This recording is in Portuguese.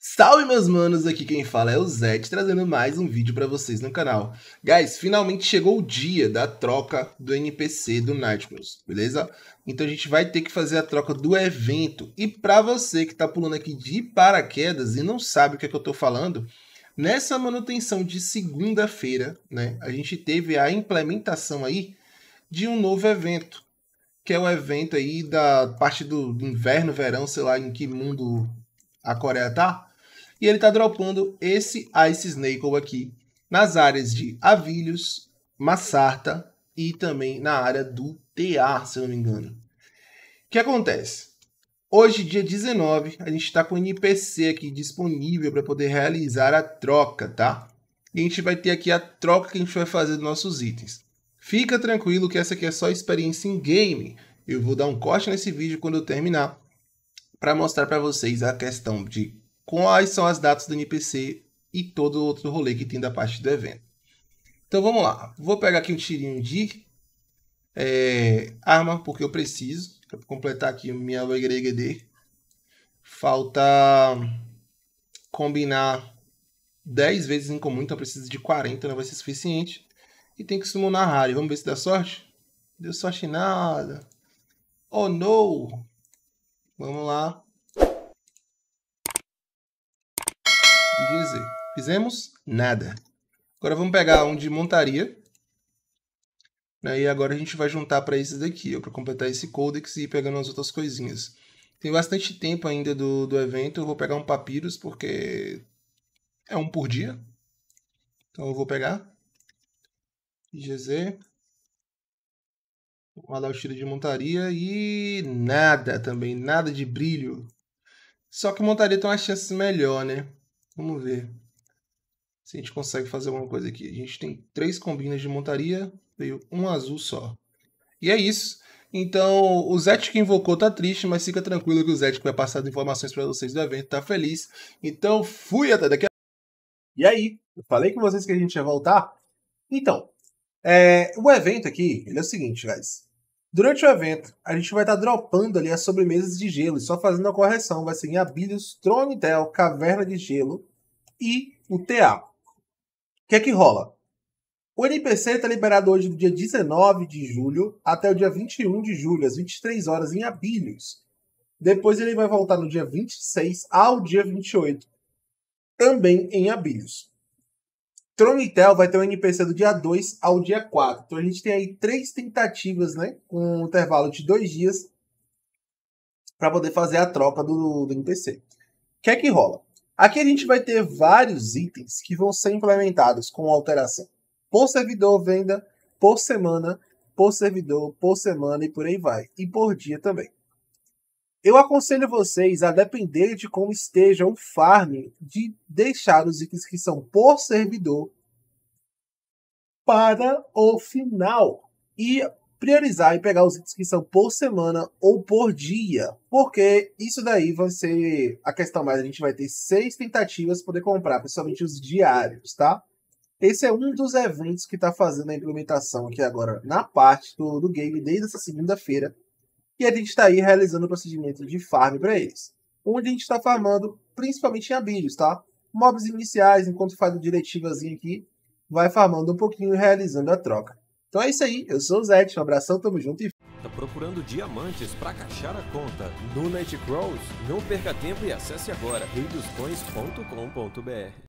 Salve meus manos, aqui quem fala é o Zed, trazendo mais um vídeo para vocês no canal. Guys, finalmente chegou o dia da troca do NPC do Nightcrawls, beleza? Então a gente vai ter que fazer a troca do evento. E para você que tá pulando aqui de paraquedas e não sabe o que é que eu tô falando, nessa manutenção de segunda-feira, né, a gente teve a implementação aí de um novo evento, que é o evento aí da parte do inverno, verão, sei lá em que mundo a Coreia tá, e ele está dropando esse Ice Snake aqui nas áreas de Avilhos, Massarta e também na área do TA, se não me engano. O que acontece? Hoje, dia 19, a gente está com o NPC aqui disponível para poder realizar a troca, tá? E a gente vai ter aqui a troca que a gente vai fazer dos nossos itens. Fica tranquilo que essa aqui é só experiência em game. Eu vou dar um corte nesse vídeo quando eu terminar para mostrar para vocês a questão de quais são as datas do NPC e todo o outro rolê que tem da parte do evento. Então vamos lá. Vou pegar aqui um tirinho de é, arma, porque eu preciso. Para completar aqui minha WGD. Falta combinar 10 vezes em comum, então eu preciso de 40, não vai ser suficiente. E tem que na rare. Vamos ver se dá sorte? Deu sorte nada. Oh no! Vamos lá. dizer. Fizemos nada. Agora vamos pegar um de montaria. Né? E agora a gente vai juntar para esses daqui, para completar esse codex e ir pegando as outras coisinhas. Tem bastante tempo ainda do, do evento, eu vou pegar um papiros porque é um por dia. Então eu vou pegar. GZ. Vou dar o tiro de montaria e nada também, nada de brilho. Só que montaria tem uma chance melhor, né? Vamos ver se a gente consegue fazer alguma coisa aqui. A gente tem três combinas de montaria, veio um azul só. E é isso. Então, o Zé que invocou tá triste, mas fica tranquilo que o que vai passar as informações para vocês do evento, tá feliz. Então, fui até daqui a... E aí, eu falei com vocês que a gente ia voltar? Então, é, o evento aqui, ele é o seguinte, guys. Durante o evento, a gente vai estar tá dropando ali as sobremesas de gelo e só fazendo a correção. Vai ser em Abilhos, Tronidel, Caverna de Gelo e o TA. O que é que rola? O NPC está liberado hoje do dia 19 de julho até o dia 21 de julho, às 23 horas, em Abilhos. Depois ele vai voltar no dia 26 ao dia 28, também em Abilhos. Tronitel vai ter um NPC do dia 2 ao dia 4. Então a gente tem aí três tentativas, né? Com um intervalo de dois dias para poder fazer a troca do, do NPC. O que é que rola? Aqui a gente vai ter vários itens que vão ser implementados com alteração por servidor venda, por semana, por servidor, por semana e por aí vai. E por dia também. Eu aconselho vocês, a depender de como esteja o farm, de deixar os itens que são por servidor para o final e priorizar e pegar os itens que são por semana ou por dia, porque isso daí vai ser a questão mais. A gente vai ter seis tentativas para poder comprar, principalmente os diários, tá? Esse é um dos eventos que está fazendo a implementação aqui agora na parte do, do game desde essa segunda-feira e a gente está aí realizando o procedimento de farm para eles. Onde a gente está farmando principalmente em abídeos, tá? Mobs iniciais, enquanto faz o diretivazinho aqui, vai farmando um pouquinho e realizando a troca. Então é isso aí, eu sou o Zé, um abração, tamo junto e... Tá procurando diamantes para caixar a conta no Nightcrawls? Não perca tempo e acesse agora reidoscoins.com.br